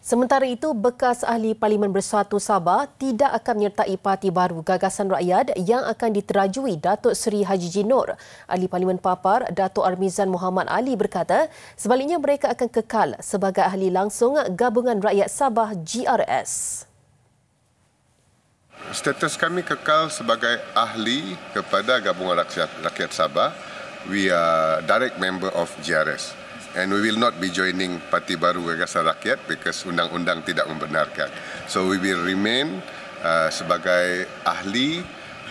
Sementara itu, bekas ahli Parlimen Bersatu Sabah tidak akan menyertai parti baru Gagasan Rakyat yang akan diterajui Datuk Seri Haji Jinor. Ahli Parlimen Papar, Datuk Armizan Muhammad Ali berkata, sebaliknya mereka akan kekal sebagai ahli langsung Gabungan Rakyat Sabah GRS. Status kami kekal sebagai ahli kepada Gabungan Rakyat, Rakyat Sabah. We are direct member of GRS and we will not be joining Parti Baru Gagasan Rakyat because undang-undang tidak membenarkan. So we will remain uh, sebagai ahli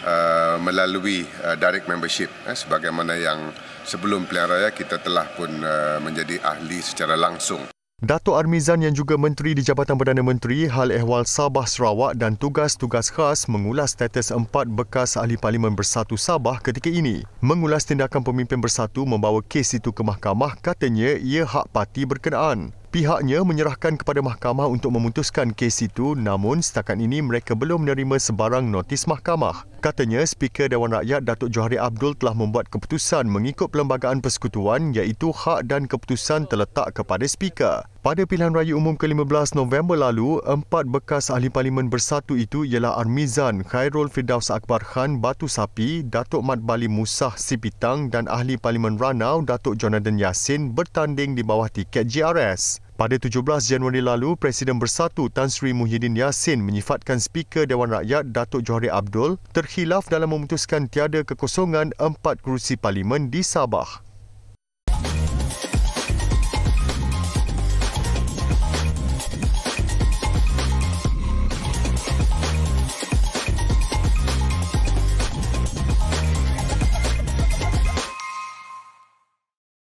uh, melalui uh, direct membership eh, sebagaimana yang sebelum pilihan raya kita telah pun uh, menjadi ahli secara langsung. Dato' Armizan yang juga menteri di Jabatan Perdana Menteri Hal Ehwal Sabah Sarawak dan tugas-tugas khas mengulas status empat bekas ahli parlimen bersatu Sabah ketika ini. Mengulas tindakan pemimpin bersatu membawa kes itu ke mahkamah katanya ia hak parti berkenaan. Pihaknya menyerahkan kepada mahkamah untuk memutuskan kes itu namun setakat ini mereka belum menerima sebarang notis mahkamah. Katanya Speaker Dewan Rakyat Datuk Johari Abdul telah membuat keputusan mengikut Perlembagaan Persekutuan iaitu hak dan keputusan terletak kepada Speaker. Pada pilihan raya umum ke-15 November lalu, empat bekas ahli parlimen bersatu itu ialah Armizan Khairul Firdaus Akbar Khan Batu Sapi, Datuk Mat Bali Musah Sipitang dan ahli parlimen Ranau Datuk Jonathan Yassin bertanding di bawah tiket GRS. Pada 17 Januari lalu, Presiden Bersatu Tan Sri Muhyiddin Yassin menyifatkan Speaker Dewan Rakyat Datuk Johari Abdul terkhilaf dalam memutuskan tiada kekosongan empat kerusi parlimen di Sabah.